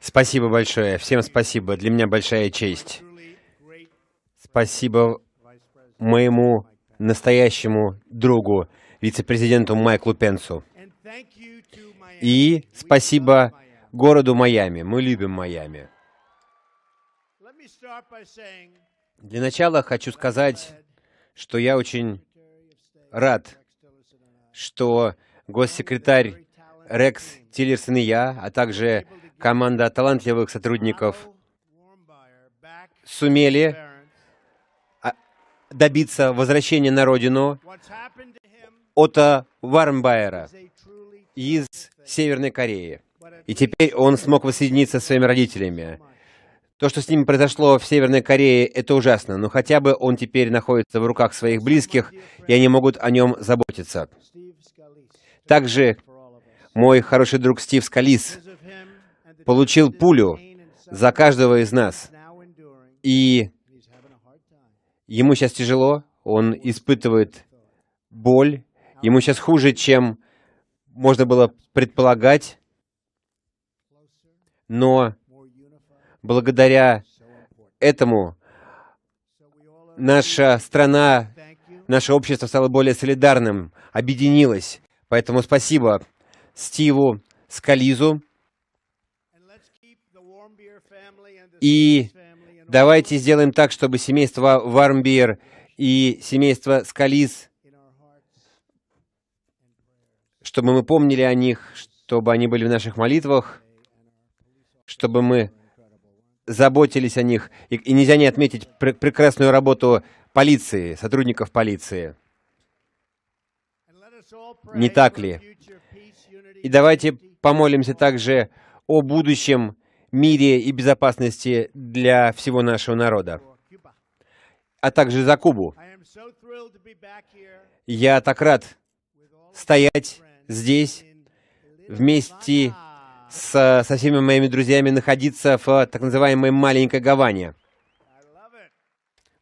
Спасибо большое. Всем спасибо. Для меня большая честь. Спасибо моему настоящему другу, вице-президенту Майклу Пенсу. И спасибо городу Майами. Мы любим Майами. Для начала хочу сказать, что я очень рад, что госсекретарь Рекс Тиллерсон и я, а также команда талантливых сотрудников сумели а, добиться возвращения на родину Ота Вармбайера из Северной Кореи. И теперь он смог воссоединиться со своими родителями. То, что с ним произошло в Северной Корее, это ужасно, но хотя бы он теперь находится в руках своих близких, и они могут о нем заботиться. Также мой хороший друг Стив Скалис, получил пулю за каждого из нас. И ему сейчас тяжело, он испытывает боль, ему сейчас хуже, чем можно было предполагать, но благодаря этому наша страна, наше общество стало более солидарным, объединилось. Поэтому спасибо Стиву Скализу. И давайте сделаем так, чтобы семейство Вармбир и семейство Скализ, чтобы мы помнили о них, чтобы они были в наших молитвах, чтобы мы заботились о них. И, и нельзя не отметить пр прекрасную работу полиции, сотрудников полиции. Не так ли? И давайте помолимся также о будущем мире и безопасности для всего нашего народа, а также за Кубу. Я так рад стоять здесь вместе с, со всеми моими друзьями, находиться в так называемой маленькой Гаване.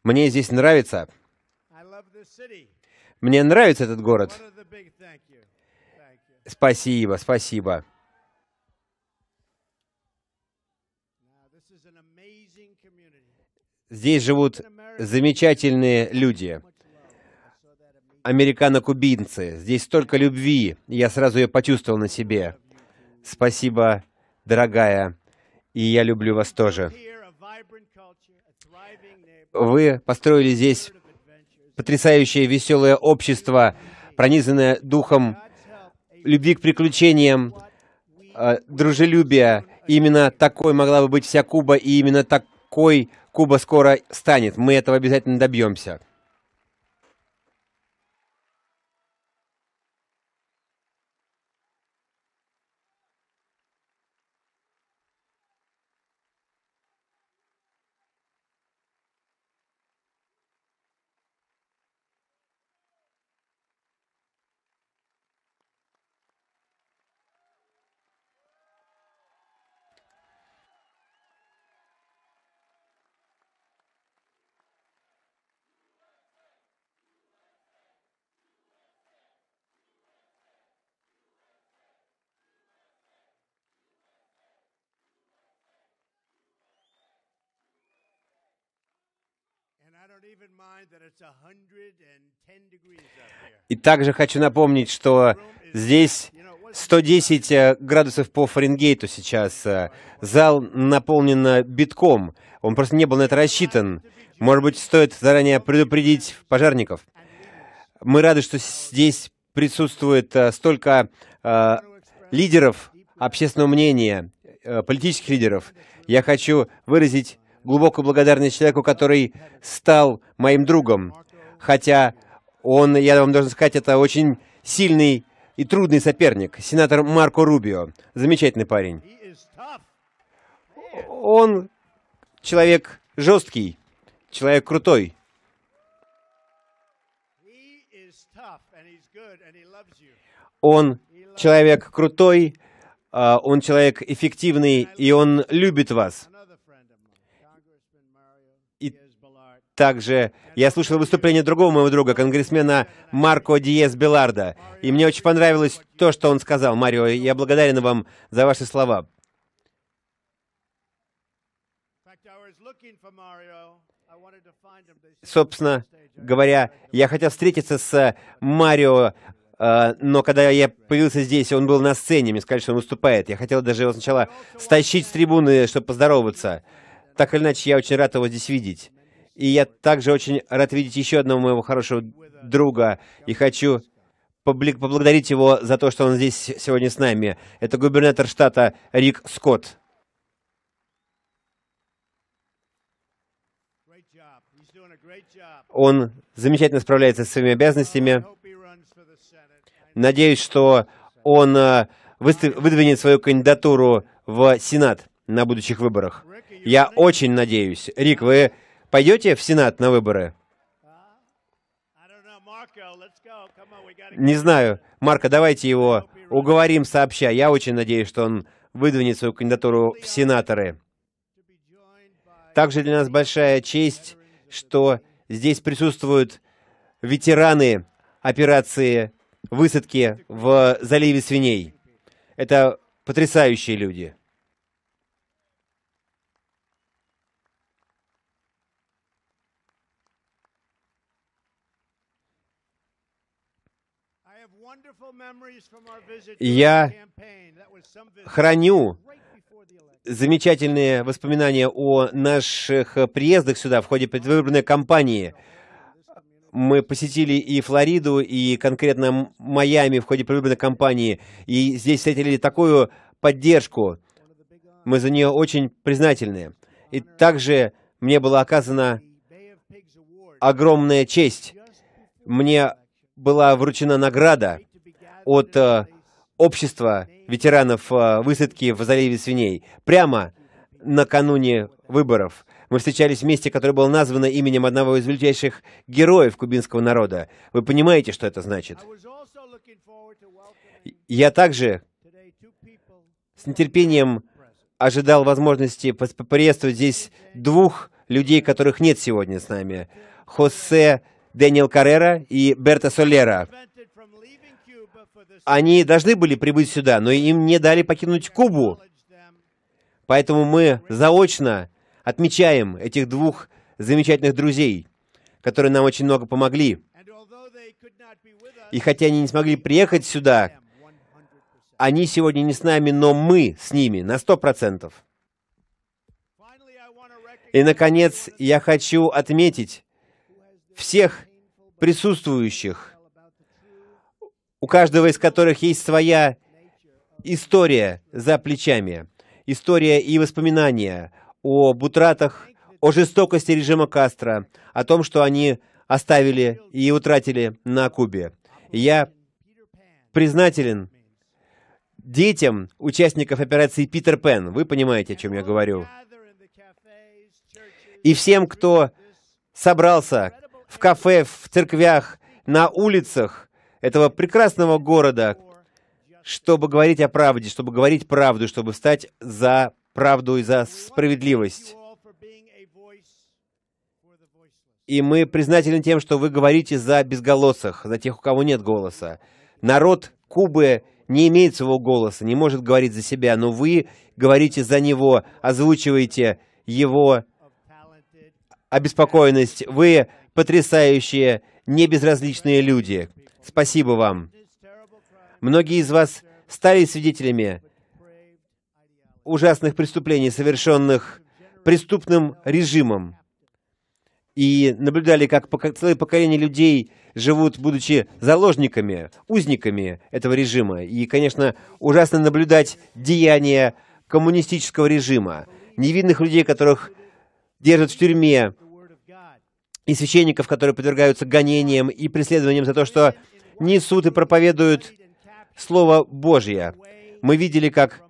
Мне здесь нравится. Мне нравится этот город. Спасибо, спасибо. Здесь живут замечательные люди, американо-кубинцы. Здесь столько любви, я сразу ее почувствовал на себе. Спасибо, дорогая, и я люблю вас тоже. Вы построили здесь потрясающее веселое общество, пронизанное духом любви к приключениям, э, дружелюбия. Именно такой могла бы быть вся Куба, и именно такой Куба скоро станет. Мы этого обязательно добьемся. И также хочу напомнить, что здесь 110 э, градусов по Фаренгейту сейчас. Э, зал наполнен э, битком. Он просто не был на это рассчитан. Может быть, стоит заранее предупредить пожарников. Мы рады, что здесь присутствует столько лидеров общественного мнения, политических лидеров. Я хочу выразить глубокую благодарность человеку, который стал моим другом. Хотя он, я вам должен сказать, это очень сильный и трудный соперник, сенатор Марко Рубио. Замечательный парень. Он человек жесткий, человек крутой. Он человек крутой, а, он человек эффективный, и он любит вас. Также я слушал выступление другого моего друга, конгрессмена Марко Диес Беларда, и мне очень понравилось то, что он сказал. Марио, я благодарен вам за ваши слова. Собственно говоря, я хотел встретиться с э, Марио, э, но когда я появился здесь, он был на сцене, мне сказали, что он выступает. Я хотел даже его сначала стащить с трибуны, чтобы поздороваться. Так или иначе, я очень рад его здесь видеть. И я также очень рад видеть еще одного моего хорошего друга. И хочу поблагодарить его за то, что он здесь сегодня с нами. Это губернатор штата Рик Скотт. Он замечательно справляется со своими обязанностями. Надеюсь, что он э, выдвинет свою кандидатуру в Сенат на будущих выборах. Я очень надеюсь. Рик, вы Пойдете в Сенат на выборы? Не знаю. Марко, давайте его уговорим сообща. Я очень надеюсь, что он выдвинет свою кандидатуру в сенаторы. Также для нас большая честь, что здесь присутствуют ветераны операции высадки в заливе свиней. Это потрясающие люди. я храню замечательные воспоминания о наших приездах сюда в ходе предвыборной кампании. Мы посетили и Флориду, и конкретно Майами в ходе предвыборной кампании, и здесь встретили такую поддержку. Мы за нее очень признательны. И также мне была оказана огромная честь. Мне была вручена награда — от э, общества ветеранов э, высадки в заливе свиней прямо накануне выборов. Мы встречались в месте, которое было названо именем одного из величайших героев кубинского народа. Вы понимаете, что это значит? Я также с нетерпением ожидал возможности приветствовать здесь двух людей, которых нет сегодня с нами. Хосе Дэниел Каррера и Берта Солера. Они должны были прибыть сюда, но им не дали покинуть Кубу. Поэтому мы заочно отмечаем этих двух замечательных друзей, которые нам очень много помогли. И хотя они не смогли приехать сюда, они сегодня не с нами, но мы с ними на сто процентов. И, наконец, я хочу отметить всех присутствующих, у каждого из которых есть своя история за плечами, история и воспоминания о бутратах, о жестокости режима Кастро, о том, что они оставили и утратили на Кубе. Я признателен детям участников операции «Питер Пен». Вы понимаете, о чем я говорю. И всем, кто собрался в кафе, в церквях, на улицах, этого прекрасного города, чтобы говорить о правде, чтобы говорить правду, чтобы встать за правду и за справедливость. И мы признательны тем, что вы говорите за безголосых, за тех, у кого нет голоса. Народ Кубы не имеет своего голоса, не может говорить за себя, но вы говорите за него, озвучиваете его обеспокоенность. Вы потрясающие, небезразличные люди. Спасибо вам. Многие из вас стали свидетелями ужасных преступлений, совершенных преступным режимом, и наблюдали, как целые поколения людей живут, будучи заложниками, узниками этого режима. И, конечно, ужасно наблюдать деяния коммунистического режима, невинных людей, которых держат в тюрьме, и священников, которые подвергаются гонениям и преследованиям за то, что несут и проповедуют Слово Божье. Мы видели, как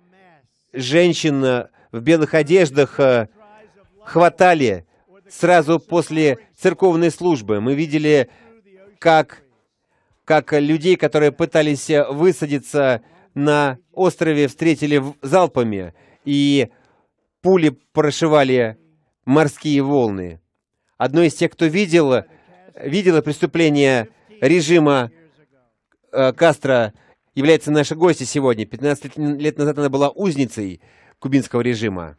женщин в белых одеждах э, хватали сразу после церковной службы. Мы видели, как, как людей, которые пытались высадиться на острове, встретили залпами, и пули прошивали морские волны. Одно из тех, кто видел, видела преступление режима Э, Кастро является нашей гостью сегодня. 15 лет назад она была узницей кубинского режима.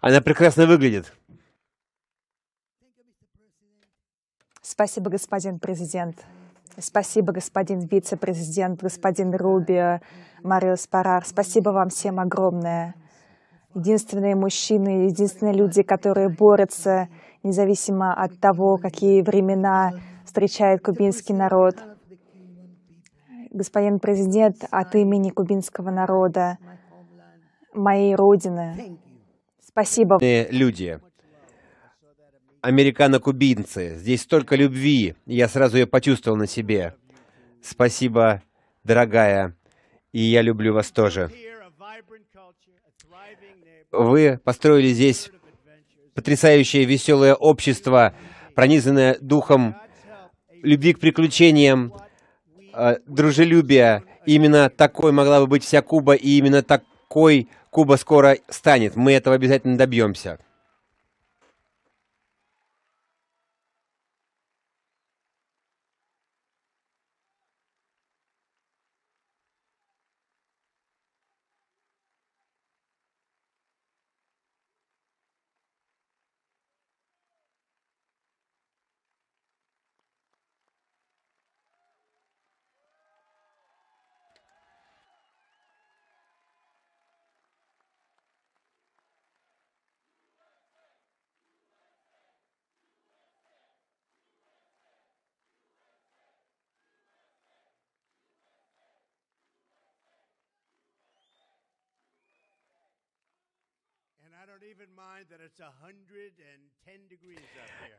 Она прекрасно выглядит. Спасибо, господин президент. Спасибо, господин вице-президент, господин Рубио, Марио Спарар. Спасибо вам всем огромное. Единственные мужчины, единственные люди, которые борются, независимо от того, какие времена встречает кубинский народ. Господин президент, от имени кубинского народа, моей Родины. Спасибо. Люди, американо-кубинцы, здесь столько любви, я сразу ее почувствовал на себе. Спасибо, дорогая, и я люблю вас тоже. Вы построили здесь потрясающее веселое общество, пронизанное духом любви к приключениям, э, дружелюбия. Именно такой могла бы быть вся Куба, и именно такой Куба скоро станет, мы этого обязательно добьемся.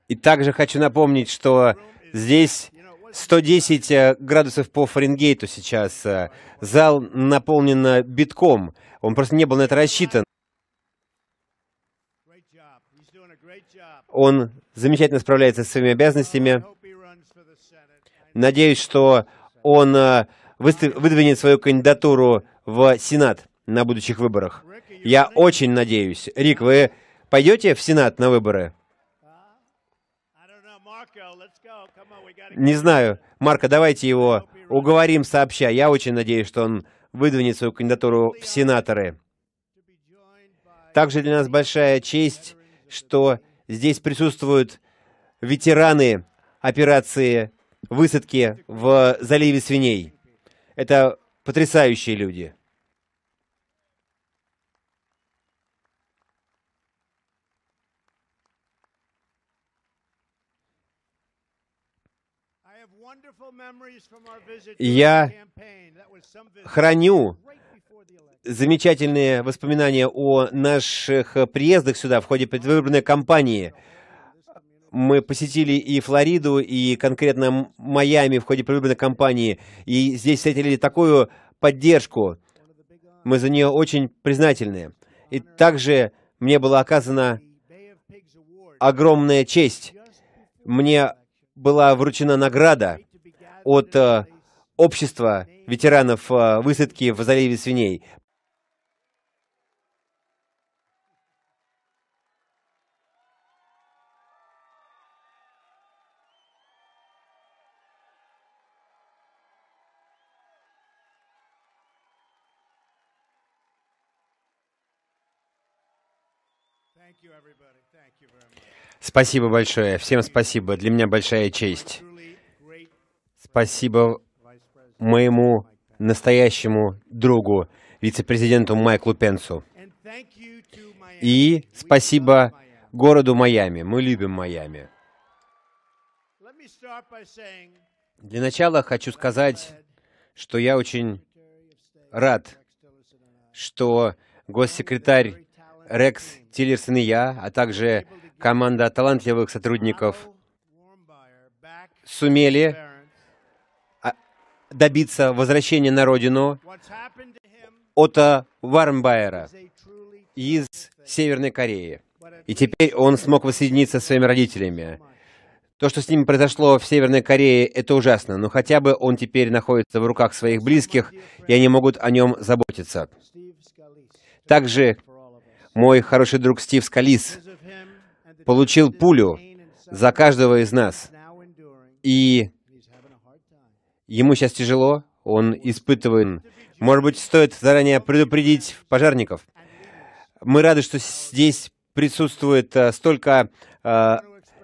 И также хочу напомнить, что здесь 110 э, градусов по Фаренгейту сейчас. Э, зал наполнен э, битком. Он просто не был на это рассчитан. Он замечательно справляется со своими обязанностями. Надеюсь, что он выдвинет свою кандидатуру в Сенат на будущих выборах. Я очень надеюсь. Рик, вы пойдете в Сенат на выборы? Не знаю. Марко, давайте его уговорим сообща. Я очень надеюсь, что он выдвинет свою кандидатуру в сенаторы. Также для нас большая честь, что здесь присутствуют ветераны операции высадки в заливе свиней. Это потрясающие люди. Я храню замечательные воспоминания о наших приездах сюда в ходе предвыборной кампании. Мы посетили и Флориду, и конкретно Майами в ходе предвыборной кампании, и здесь встретили такую поддержку. Мы за нее очень признательны. И также мне была оказана огромная честь. Мне была вручена награда – от э, общества ветеранов э, высадки в заливе свиней. Спасибо большое. Всем спасибо. Для меня большая честь. Спасибо моему настоящему другу, вице-президенту Майклу Пенсу. И спасибо городу Майами. Мы любим Майами. Для начала хочу сказать, что я очень рад, что госсекретарь Рекс Тиллерсон и я, а также команда талантливых сотрудников сумели добиться возвращения на родину от э, Вармбайера из Северной Кореи. И теперь он смог воссоединиться со своими родителями. То, что с ним произошло в Северной Корее, это ужасно, но хотя бы он теперь находится в руках своих близких, и они могут о нем заботиться. Также мой хороший друг Стив Скалис получил пулю за каждого из нас, и Ему сейчас тяжело, он испытывает... Может быть, стоит заранее предупредить пожарников. Мы рады, что здесь присутствует э, столько э,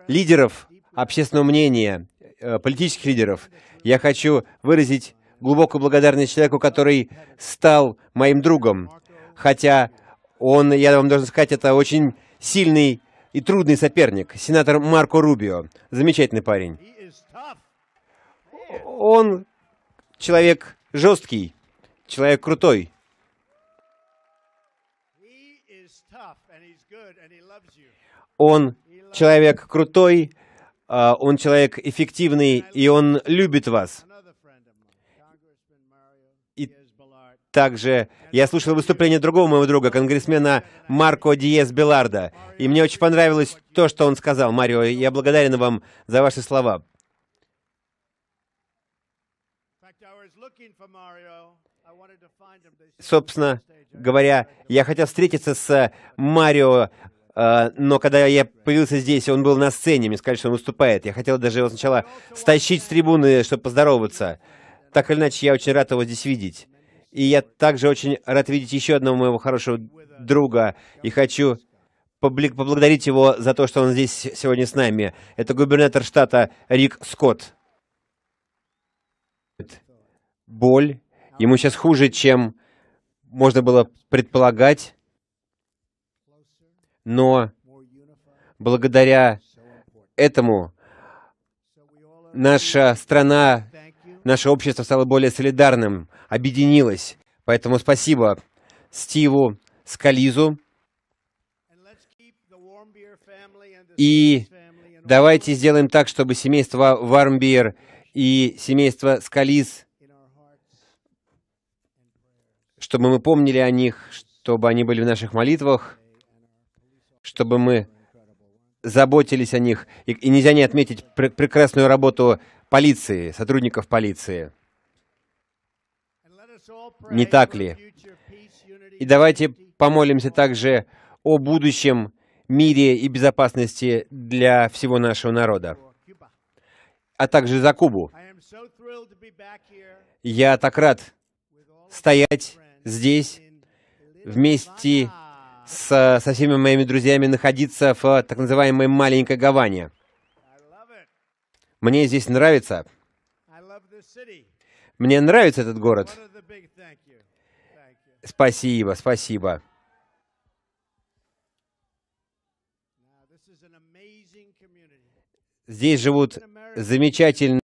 лидеров общественного мнения, э, политических лидеров. Я хочу выразить глубокую благодарность человеку, который стал моим другом. Хотя он, я вам должен сказать, это очень сильный и трудный соперник, сенатор Марко Рубио. Замечательный парень он человек жесткий, человек крутой. Он человек крутой, а, он человек эффективный, и он любит вас. И также я слушал выступление другого моего друга, конгрессмена Марко Диес Беларда, и мне очень понравилось то, что он сказал. Марио, я благодарен вам за ваши слова. собственно говоря, я хотел встретиться с э, Марио, э, но когда я появился здесь, он был на сцене, мне сказали, что он выступает. Я хотел даже его сначала стащить с трибуны, чтобы поздороваться. Так или иначе, я очень рад его здесь видеть. И я также очень рад видеть еще одного моего хорошего друга. И хочу поблагодарить его за то, что он здесь сегодня с нами. Это губернатор штата Рик Скотт боль. Ему сейчас хуже, чем можно было предполагать. Но благодаря этому наша страна, наше общество стало более солидарным, объединилось. Поэтому спасибо Стиву Скализу. И давайте сделаем так, чтобы семейство Вармбир и семейство Скализ чтобы мы помнили о них, чтобы они были в наших молитвах, чтобы мы заботились о них. И, и нельзя не отметить пр прекрасную работу полиции, сотрудников полиции. Не так ли? И давайте помолимся также о будущем мире и безопасности для всего нашего народа, а также за Кубу. Я так рад стоять здесь вместе с, со всеми моими друзьями находиться в так называемой маленькой Гаване. Мне здесь нравится. Мне нравится этот город. Спасибо, спасибо. Здесь живут замечательные